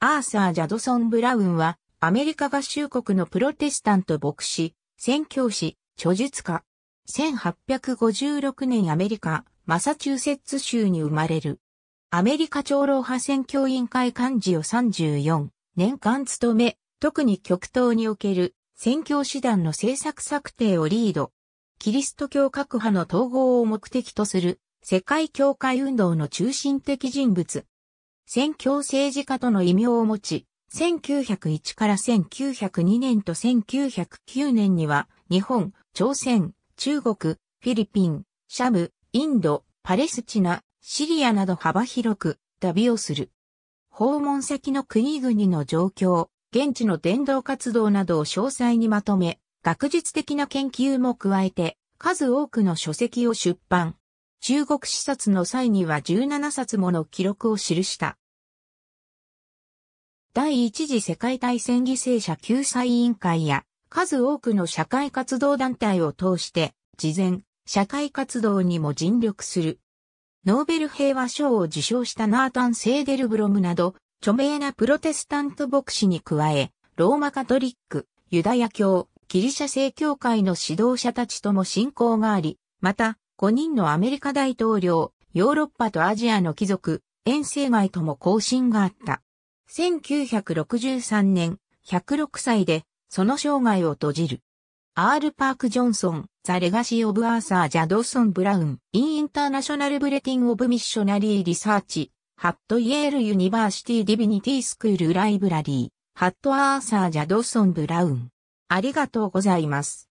アーサー・ジャドソン・ブラウンは、アメリカ合衆国のプロテスタント牧師、宣教師、著述家。1856年アメリカ、マサチューセッツ州に生まれる。アメリカ長老派宣教委員会幹事を34年間務め、特に極東における宣教師団の政策策定をリード。キリスト教各派の統合を目的とする世界教会運動の中心的人物。宣教政治家との異名を持ち、1901から1902年と1909年には、日本、朝鮮、中国、フィリピン、シャム、インド、パレスチナ、シリアなど幅広く旅をする。訪問先の国々の状況、現地の伝道活動などを詳細にまとめ、学術的な研究も加えて、数多くの書籍を出版。中国視察の際には17冊もの記録を記した。第一次世界大戦犠牲者救済委員会や数多くの社会活動団体を通して、事前、社会活動にも尽力する。ノーベル平和賞を受賞したナータン・セーデルブロムなど、著名なプロテスタント牧師に加え、ローマカトリック、ユダヤ教、ギリシャ正教会の指導者たちとも信仰があり、また、5人のアメリカ大統領、ヨーロッパとアジアの貴族、遠征外とも交信があった。1963年、106歳で、その生涯を閉じる。アール・パーク・ジョンソン、ザ・レガシー・オブ・アーサー・ジャドーソン・ブラウン、イン・インターナショナル・ブレティン・オブ・ミッショナリー・リサーチ、ハット・イエール・ユニバーシティ・ディビニティ・スクール・ライブラリー、ハット・アーサー・ジャドーソン・ブラウン。ありがとうございます。